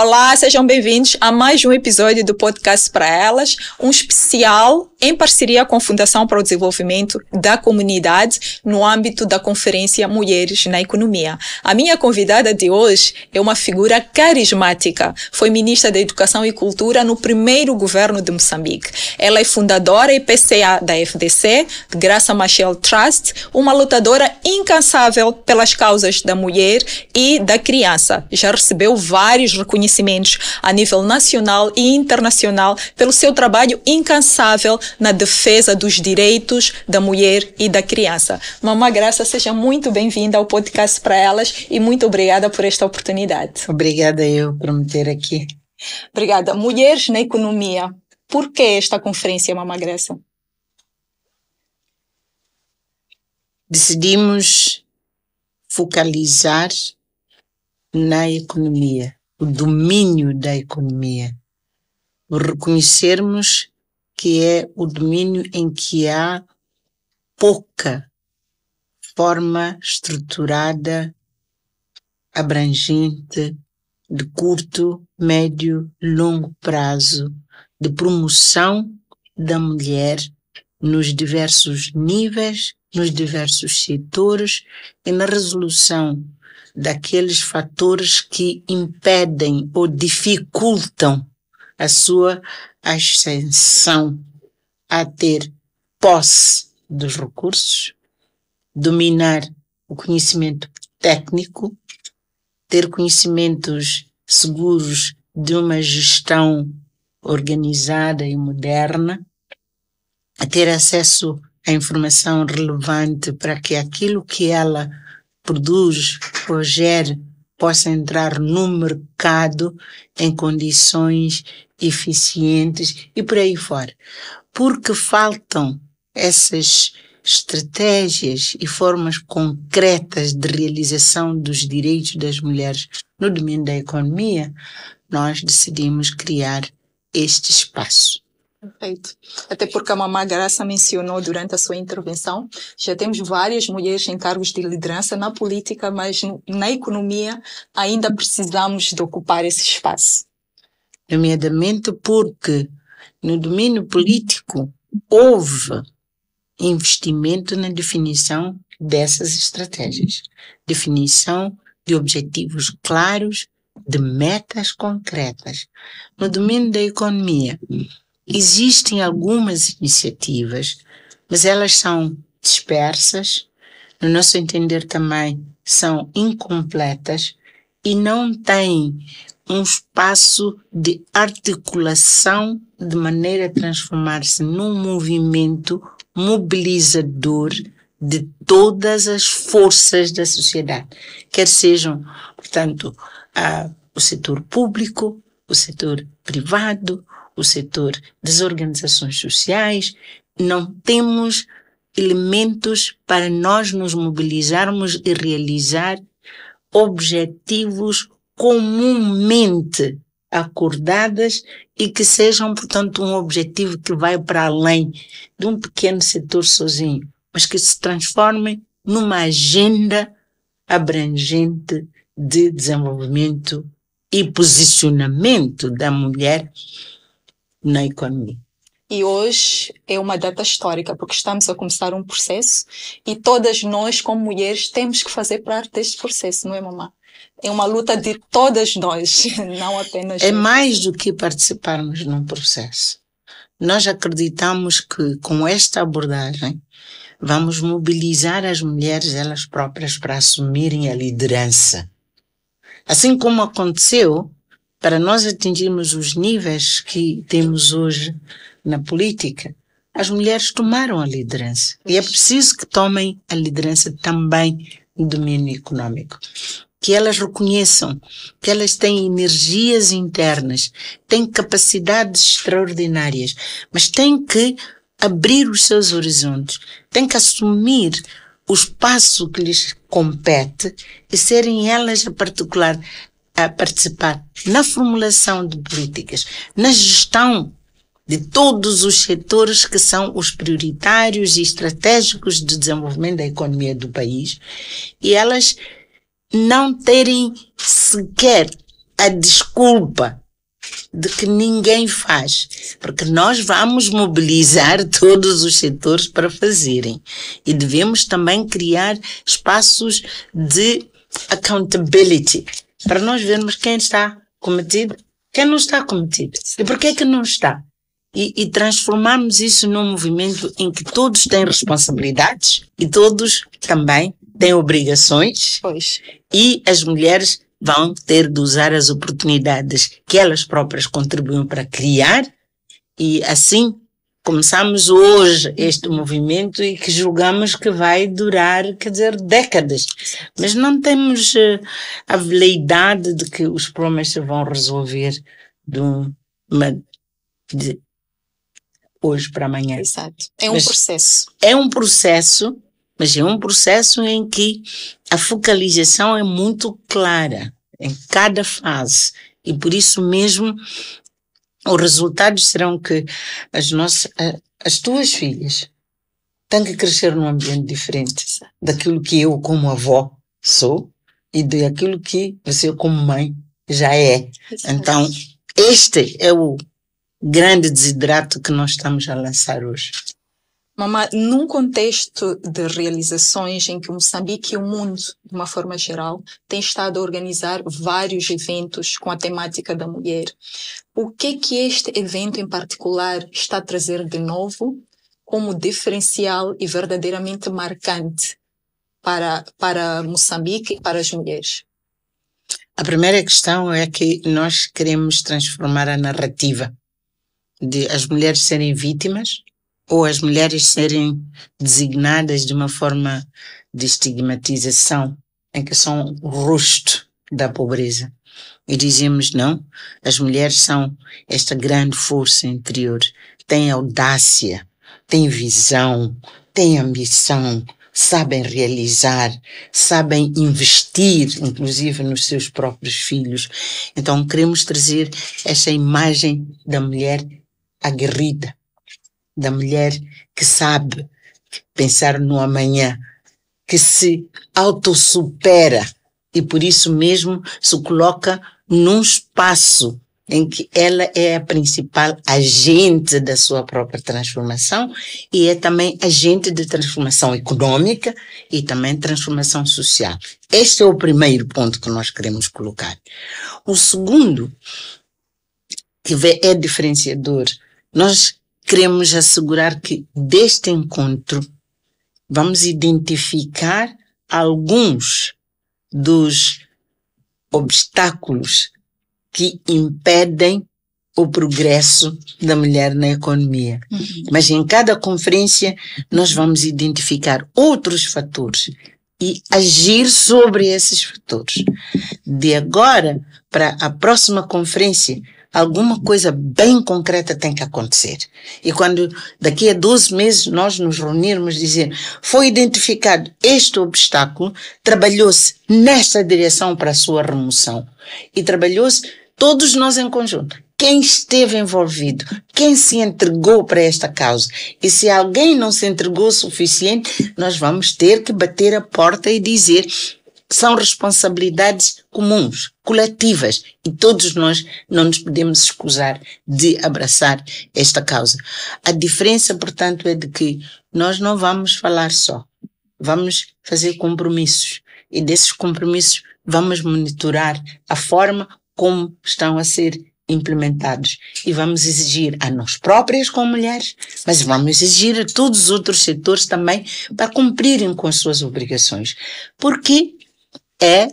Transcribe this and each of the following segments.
Olá, sejam bem-vindos a mais um episódio do podcast para elas, um especial em parceria com a Fundação para o Desenvolvimento da Comunidade no âmbito da conferência Mulheres na Economia. A minha convidada de hoje é uma figura carismática. Foi ministra da Educação e Cultura no primeiro governo de Moçambique. Ela é fundadora e PCA da FDC, Graça Machel Trust, uma lutadora incansável pelas causas da mulher e da criança. Já recebeu vários reconhecimentos reconhecimentos a nível nacional e internacional pelo seu trabalho incansável na defesa dos direitos da mulher e da criança. Mamá Graça, seja muito bem-vinda ao podcast para elas e muito obrigada por esta oportunidade. Obrigada eu por me ter aqui. Obrigada. Mulheres na economia. Por que esta conferência, Mamá Graça? Decidimos focalizar na economia o domínio da economia. Reconhecermos que é o domínio em que há pouca forma estruturada, abrangente, de curto, médio, longo prazo, de promoção da mulher nos diversos níveis, nos diversos setores e na resolução daqueles fatores que impedem ou dificultam a sua ascensão a ter posse dos recursos, dominar o conhecimento técnico, ter conhecimentos seguros de uma gestão organizada e moderna, a ter acesso à informação relevante para que aquilo que ela produz ou gere possa entrar no mercado em condições eficientes e por aí fora. Porque faltam essas estratégias e formas concretas de realização dos direitos das mulheres no domínio da economia, nós decidimos criar este espaço. Perfeito. Até porque a Mamá Graça mencionou durante a sua intervenção, já temos várias mulheres em cargos de liderança na política, mas na economia ainda precisamos de ocupar esse espaço. Nomeadamente porque no domínio político houve investimento na definição dessas estratégias, definição de objetivos claros, de metas concretas. No domínio da economia, Existem algumas iniciativas, mas elas são dispersas, no nosso entender também são incompletas e não têm um espaço de articulação de maneira a transformar-se num movimento mobilizador de todas as forças da sociedade, quer sejam, portanto, a, o setor público, o setor privado, o setor das organizações sociais, não temos elementos para nós nos mobilizarmos e realizar objetivos comumente acordadas e que sejam, portanto, um objetivo que vai para além de um pequeno setor sozinho, mas que se transforme numa agenda abrangente de desenvolvimento e posicionamento da mulher na economia. E hoje é uma data histórica, porque estamos a começar um processo e todas nós, como mulheres, temos que fazer parte deste processo, não é, mamãe? É uma luta de todas nós, não apenas. É mais do que participarmos num processo. Nós acreditamos que com esta abordagem vamos mobilizar as mulheres elas próprias para assumirem a liderança. Assim como aconteceu para nós atingirmos os níveis que temos hoje na política, as mulheres tomaram a liderança. E é preciso que tomem a liderança também no domínio econômico. Que elas reconheçam que elas têm energias internas, têm capacidades extraordinárias, mas têm que abrir os seus horizontes, têm que assumir o espaço que lhes compete e serem elas a particular a participar na formulação de políticas, na gestão de todos os setores que são os prioritários e estratégicos de desenvolvimento da economia do país e elas não terem sequer a desculpa de que ninguém faz, porque nós vamos mobilizar todos os setores para fazerem e devemos também criar espaços de accountability, para nós vermos quem está cometido, quem não está cometido e por que é que não está. E, e transformarmos isso num movimento em que todos têm responsabilidades e todos também têm obrigações. Pois. E as mulheres vão ter de usar as oportunidades que elas próprias contribuem para criar e assim começamos hoje este movimento e que julgamos que vai durar, quer dizer, décadas. Mas não temos eh, a veleidade de que os problemas se vão resolver de uma, de hoje para amanhã. Exato. É um mas processo. É um processo, mas é um processo em que a focalização é muito clara em cada fase. E por isso mesmo os resultados serão que as, nossas, as tuas filhas têm que crescer num ambiente diferente daquilo que eu, como avó, sou e daquilo que você, como mãe, já é. Então, este é o grande desidrato que nós estamos a lançar hoje. Mamá, num contexto de realizações em que o Moçambique e o mundo, de uma forma geral, têm estado a organizar vários eventos com a temática da mulher, o que que este evento em particular está a trazer de novo como diferencial e verdadeiramente marcante para, para Moçambique e para as mulheres? A primeira questão é que nós queremos transformar a narrativa de as mulheres serem vítimas ou as mulheres serem designadas de uma forma de estigmatização, em que são o rosto da pobreza. E dizemos não, as mulheres são esta grande força interior, têm audácia, têm visão, têm ambição, sabem realizar, sabem investir, inclusive nos seus próprios filhos. Então queremos trazer essa imagem da mulher aguerrida, da mulher que sabe pensar no amanhã, que se autossupera e por isso mesmo se coloca num espaço em que ela é a principal agente da sua própria transformação e é também agente de transformação econômica e também transformação social. Este é o primeiro ponto que nós queremos colocar. O segundo, que é diferenciador, nós queremos assegurar que deste encontro vamos identificar alguns dos obstáculos que impedem o progresso da mulher na economia. Uhum. Mas em cada conferência nós vamos identificar outros fatores e agir sobre esses fatores. De agora para a próxima conferência, alguma coisa bem concreta tem que acontecer. E quando daqui a 12 meses nós nos reunirmos dizer foi identificado este obstáculo, trabalhou-se nesta direção para a sua remoção. E trabalhou-se todos nós em conjunto. Quem esteve envolvido, quem se entregou para esta causa. E se alguém não se entregou o suficiente, nós vamos ter que bater a porta e dizer são responsabilidades comuns, coletivas, e todos nós não nos podemos escusar de abraçar esta causa. A diferença, portanto, é de que nós não vamos falar só, vamos fazer compromissos, e desses compromissos vamos monitorar a forma como estão a ser implementados e vamos exigir a nós próprias como mulheres, mas vamos exigir a todos os outros setores também para cumprirem com as suas obrigações. Porque é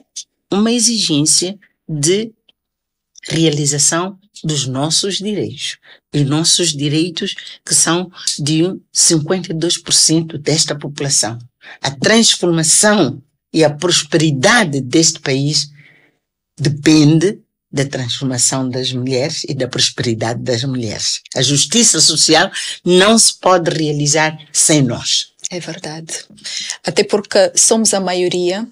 uma exigência de realização dos nossos direitos. Os nossos direitos que são de 52% desta população. A transformação e a prosperidade deste país depende da transformação das mulheres e da prosperidade das mulheres. A justiça social não se pode realizar sem nós. É verdade. Até porque somos a maioria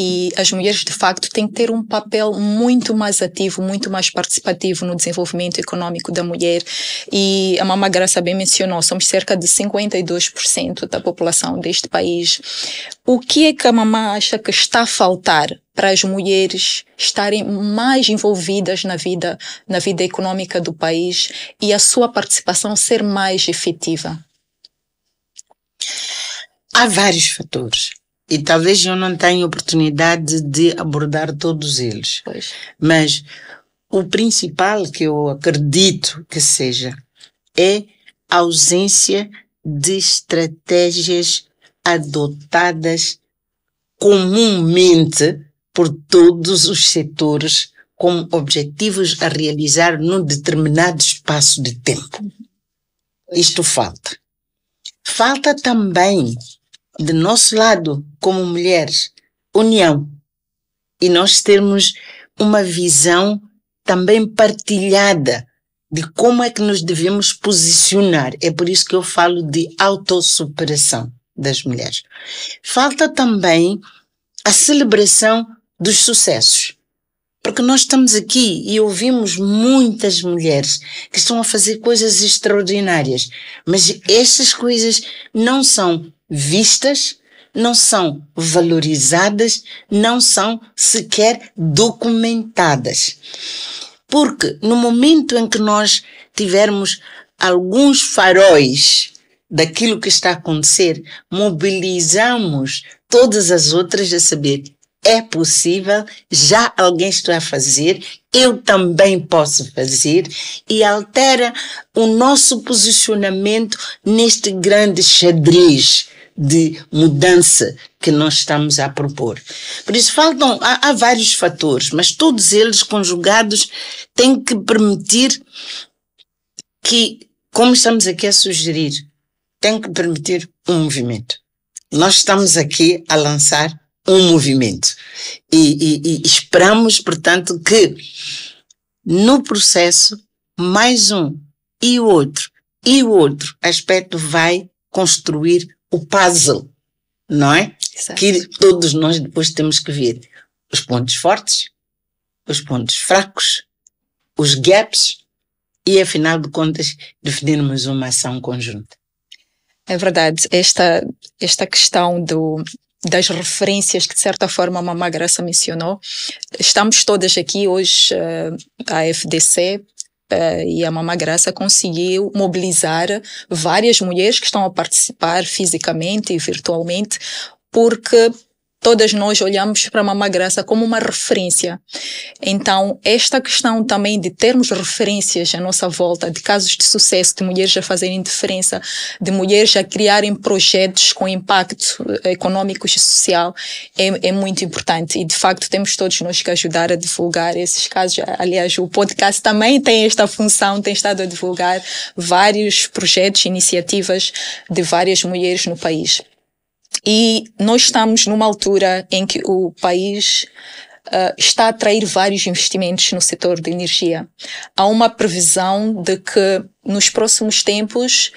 e as mulheres de facto têm que ter um papel muito mais ativo, muito mais participativo no desenvolvimento econômico da mulher. E a Mama Graça bem mencionou, somos cerca de 52% da população deste país. O que é que a Mama acha que está a faltar para as mulheres estarem mais envolvidas na vida, na vida econômica do país e a sua participação ser mais efetiva? Há vários fatores e talvez eu não tenha oportunidade de abordar todos eles. Pois. Mas o principal que eu acredito que seja é a ausência de estratégias adotadas comumente por todos os setores como objetivos a realizar num determinado espaço de tempo. Isto falta. Falta também de nosso lado, como mulheres, união. E nós termos uma visão também partilhada de como é que nos devemos posicionar. É por isso que eu falo de autossuperação das mulheres. Falta também a celebração dos sucessos. Porque nós estamos aqui e ouvimos muitas mulheres que estão a fazer coisas extraordinárias, mas estas coisas não são vistas, não são valorizadas, não são sequer documentadas. Porque no momento em que nós tivermos alguns faróis daquilo que está a acontecer, mobilizamos todas as outras a saber é possível, já alguém está a fazer, eu também posso fazer, e altera o nosso posicionamento neste grande xadrez de mudança que nós estamos a propor. Por isso, faltam, há, há vários fatores, mas todos eles conjugados têm que permitir que, como estamos aqui a sugerir, tem que permitir um movimento. Nós estamos aqui a lançar um movimento e, e, e esperamos, portanto, que no processo mais um e o outro e o outro aspecto vai construir o puzzle, não é? Exato. Que todos nós depois temos que ver os pontos fortes, os pontos fracos, os gaps e, afinal de contas, definirmos uma ação conjunta. É verdade. Esta, esta questão do, das referências que, de certa forma, a Mamá Graça mencionou. Estamos todas aqui hoje, a eh, FDC, eh, e a Mama Graça conseguiu mobilizar várias mulheres que estão a participar fisicamente e virtualmente, porque todas nós olhamos para a Mama Graça como uma referência. Então, esta questão também de termos referências à nossa volta, de casos de sucesso, de mulheres a fazerem diferença, de mulheres a criarem projetos com impacto eh, econômico e social, é, é muito importante. E, de facto, temos todos nós que ajudar a divulgar esses casos. Aliás, o podcast também tem esta função, tem estado a divulgar vários projetos, iniciativas de várias mulheres no país. E nós estamos numa altura em que o país Uh, está a atrair vários investimentos no setor de energia. Há uma previsão de que nos próximos tempos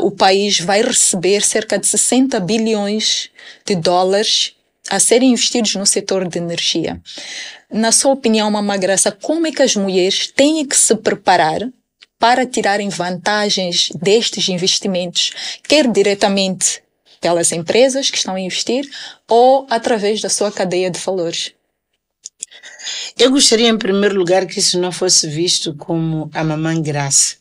uh, o país vai receber cerca de 60 bilhões de dólares a serem investidos no setor de energia. Na sua opinião, Mama Graça, como é que as mulheres têm que se preparar para tirarem vantagens destes investimentos, quer diretamente pelas empresas que estão a investir ou através da sua cadeia de valores. Eu gostaria, em primeiro lugar, que isso não fosse visto como a Mamãe Graça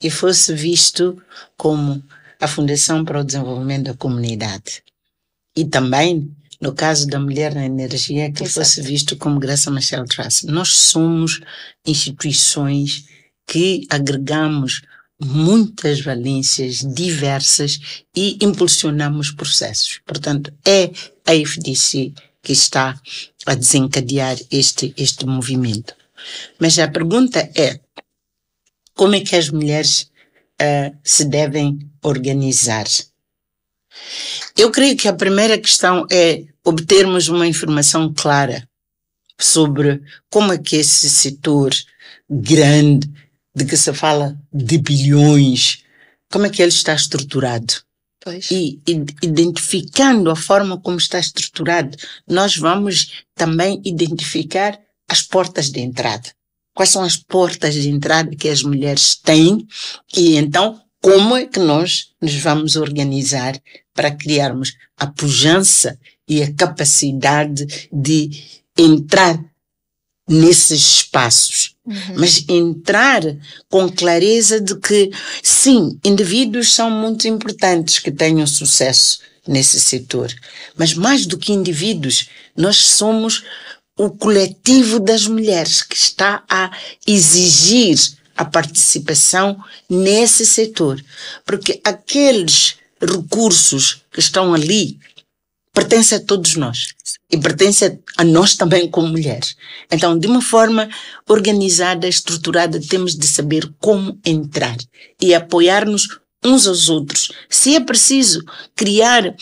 e fosse visto como a Fundação para o Desenvolvimento da Comunidade. E também, no caso da mulher na energia, que Exato. fosse visto como Graça Michelle Trust. Nós somos instituições que agregamos muitas valências diversas e impulsionamos processos. Portanto, é a FDC que está a desencadear este, este movimento. Mas a pergunta é, como é que as mulheres uh, se devem organizar? Eu creio que a primeira questão é obtermos uma informação clara sobre como é que esse setor grande de que se fala de bilhões, como é que ele está estruturado? Pois. E identificando a forma como está estruturado, nós vamos também identificar as portas de entrada. Quais são as portas de entrada que as mulheres têm? E então, como é que nós nos vamos organizar para criarmos a pujança e a capacidade de entrar nesses espaços, uhum. mas entrar com clareza de que, sim, indivíduos são muito importantes que tenham sucesso nesse setor, mas mais do que indivíduos, nós somos o coletivo das mulheres que está a exigir a participação nesse setor, porque aqueles recursos que estão ali pertencem a todos nós e pertence a nós também como mulheres. Então, de uma forma organizada, estruturada, temos de saber como entrar e apoiar-nos uns aos outros. Se é preciso criar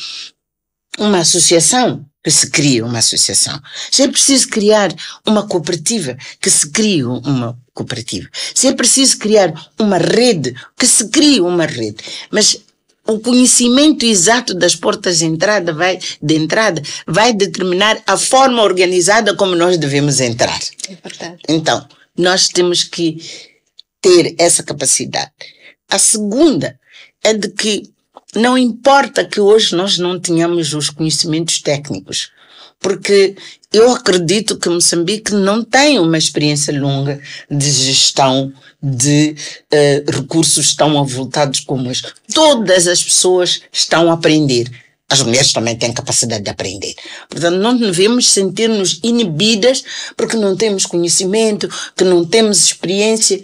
uma associação, que se crie uma associação. Se é preciso criar uma cooperativa, que se crie uma cooperativa. Se é preciso criar uma rede, que se crie uma rede. Mas o conhecimento exato das portas de entrada, vai, de entrada vai determinar a forma organizada como nós devemos entrar. É Então, nós temos que ter essa capacidade. A segunda é de que não importa que hoje nós não tenhamos os conhecimentos técnicos, porque eu acredito que Moçambique não tem uma experiência longa de gestão de uh, recursos tão avultados como este. Todas as pessoas estão a aprender. As mulheres também têm capacidade de aprender. Portanto, não devemos sentir-nos inibidas porque não temos conhecimento, que não temos experiência.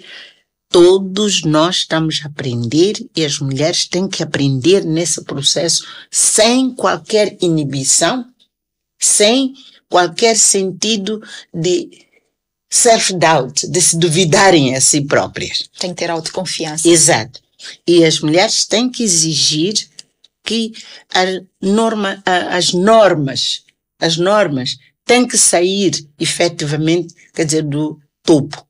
Todos nós estamos a aprender e as mulheres têm que aprender nesse processo sem qualquer inibição, sem qualquer sentido de self-doubt, de se duvidarem a si próprias. Tem que ter autoconfiança. Exato. E as mulheres têm que exigir que norma, as normas, as normas têm que sair efetivamente, quer dizer, do topo.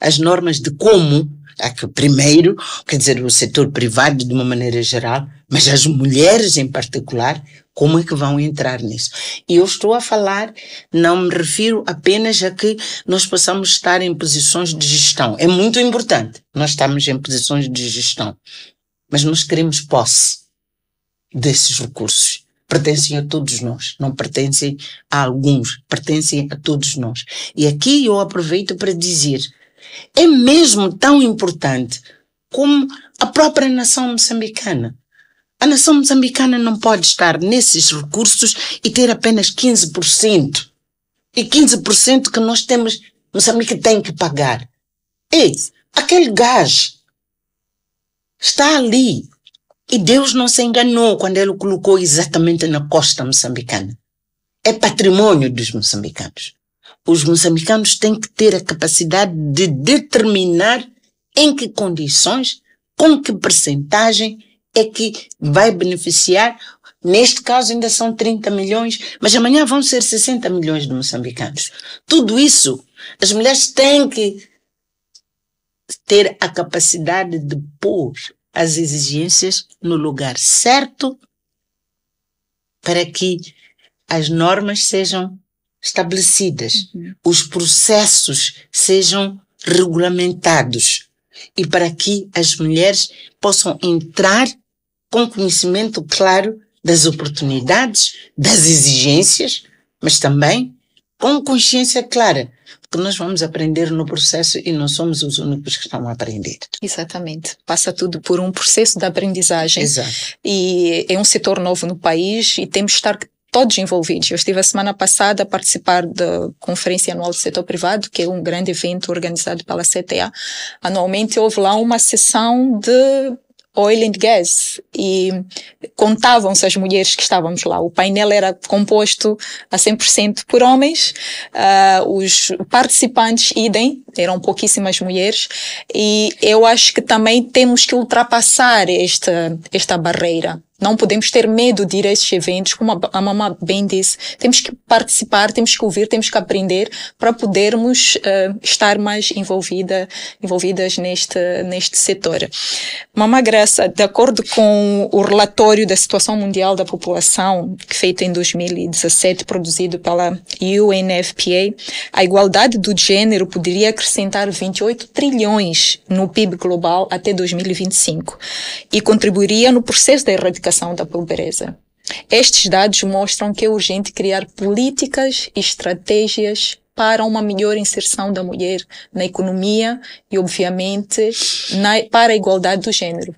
As normas de como, é que primeiro, quer dizer, o setor privado de uma maneira geral, mas as mulheres em particular, como é que vão entrar nisso? E eu estou a falar, não me refiro apenas a que nós possamos estar em posições de gestão. É muito importante nós estamos em posições de gestão. Mas nós queremos posse desses recursos. Pertencem a todos nós, não pertencem a alguns, pertencem a todos nós. E aqui eu aproveito para dizer, é mesmo tão importante como a própria nação moçambicana. A nação moçambicana não pode estar nesses recursos e ter apenas 15%. E 15% que nós temos, Moçambique tem que pagar. Ei, aquele gás está ali. E Deus não se enganou quando ele colocou exatamente na costa moçambicana. É patrimônio dos moçambicanos. Os moçambicanos têm que ter a capacidade de determinar em que condições, com que percentagem é que vai beneficiar. Neste caso ainda são 30 milhões, mas amanhã vão ser 60 milhões de moçambicanos. Tudo isso, as mulheres têm que ter a capacidade de pôr as exigências no lugar certo para que as normas sejam estabelecidas, uhum. os processos sejam regulamentados e para que as mulheres possam entrar com conhecimento claro das oportunidades, das exigências, mas também com consciência clara, porque nós vamos aprender no processo e não somos os únicos que estão a aprender. Exatamente. Passa tudo por um processo de aprendizagem. Exato. E é um setor novo no país e temos de estar todos envolvidos. Eu estive a semana passada a participar da Conferência Anual do Setor Privado, que é um grande evento organizado pela CTA. Anualmente houve lá uma sessão de Oil and Gas e contavam-se as mulheres que estávamos lá. O painel era composto a 100% por homens, uh, os participantes idem, eram pouquíssimas mulheres e eu acho que também temos que ultrapassar esta, esta barreira. Não podemos ter medo de ir a esses eventos, como a mamãe bem disse. Temos que participar, temos que ouvir, temos que aprender para podermos uh, estar mais envolvida, envolvidas neste, neste setor. Mamãe Graça, de acordo com o relatório da situação mundial da população, feito em 2017, produzido pela UNFPA, a igualdade do gênero poderia acrescentar 28 trilhões no PIB global até 2025 e contribuiria no processo da erradicação erradicação da pobreza. Estes dados mostram que é urgente criar políticas e estratégias para uma melhor inserção da mulher na economia e, obviamente, na, para a igualdade do gênero,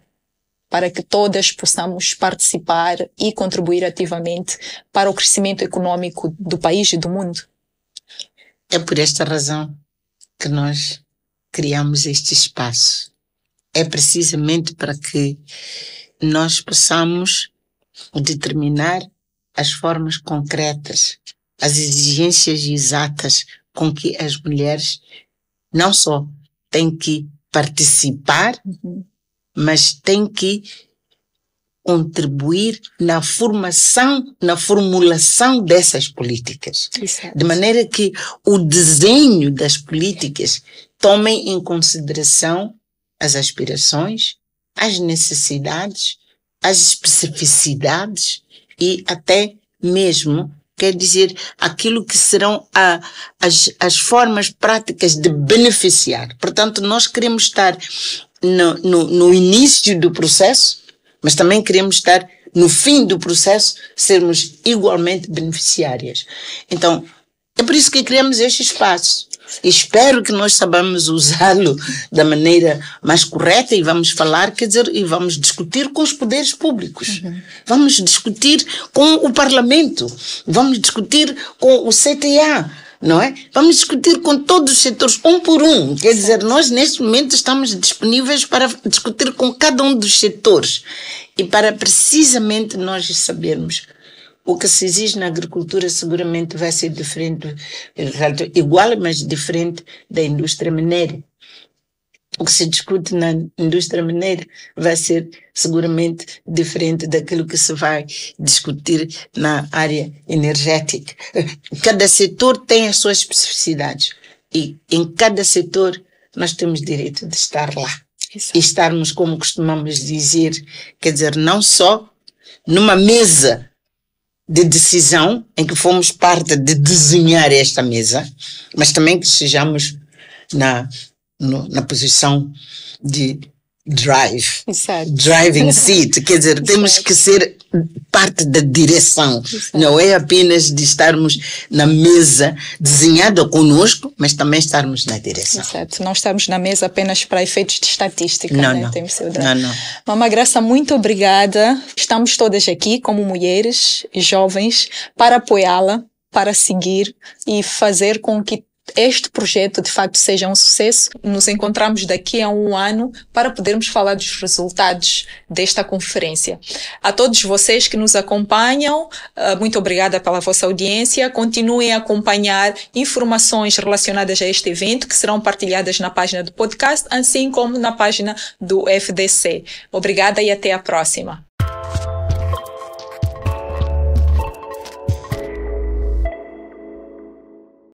para que todas possamos participar e contribuir ativamente para o crescimento econômico do país e do mundo. É por esta razão que nós criamos este espaço. É precisamente para que nós possamos determinar as formas concretas, as exigências exatas com que as mulheres não só têm que participar, uhum. mas têm que contribuir na formação, na formulação dessas políticas. De maneira que o desenho das políticas tomem em consideração as aspirações, as necessidades, as especificidades e até mesmo, quer dizer, aquilo que serão a, as, as formas práticas de beneficiar. Portanto, nós queremos estar no, no, no início do processo, mas também queremos estar no fim do processo, sermos igualmente beneficiárias. Então, é por isso que criamos este espaço Espero que nós sabemos usá-lo da maneira mais correta e vamos falar, quer dizer, e vamos discutir com os poderes públicos. Uhum. Vamos discutir com o Parlamento. Vamos discutir com o CTA não é? Vamos discutir com todos os setores, um por um. Quer dizer, nós neste momento estamos disponíveis para discutir com cada um dos setores e para precisamente nós sabermos o que se exige na agricultura seguramente vai ser diferente, igual, mas diferente da indústria mineira. O que se discute na indústria mineira vai ser seguramente diferente daquilo que se vai discutir na área energética. Cada setor tem as suas especificidades e em cada setor nós temos direito de estar lá. Isso. E estarmos, como costumamos dizer, quer dizer, não só numa mesa de decisão, em que fomos parte de desenhar esta mesa, mas também que sejamos na, no, na posição de drive, Exato. driving seat, quer dizer, temos que ser parte da direção, não é apenas de estarmos na mesa desenhada conosco, mas também estarmos na direção. não estamos na mesa apenas para efeitos de estatística. Não, né? não. Tem não, não. Mama Graça, muito obrigada. Estamos todas aqui como mulheres jovens para apoiá-la, para seguir e fazer com que este projeto de facto seja um sucesso. Nos encontramos daqui a um ano para podermos falar dos resultados desta conferência. A todos vocês que nos acompanham, ah, muito obrigada pela vossa audiência. Continuem a acompanhar informações relacionadas a este evento que serão partilhadas na página do podcast, assim como na página do FDC. Obrigada e até a próxima.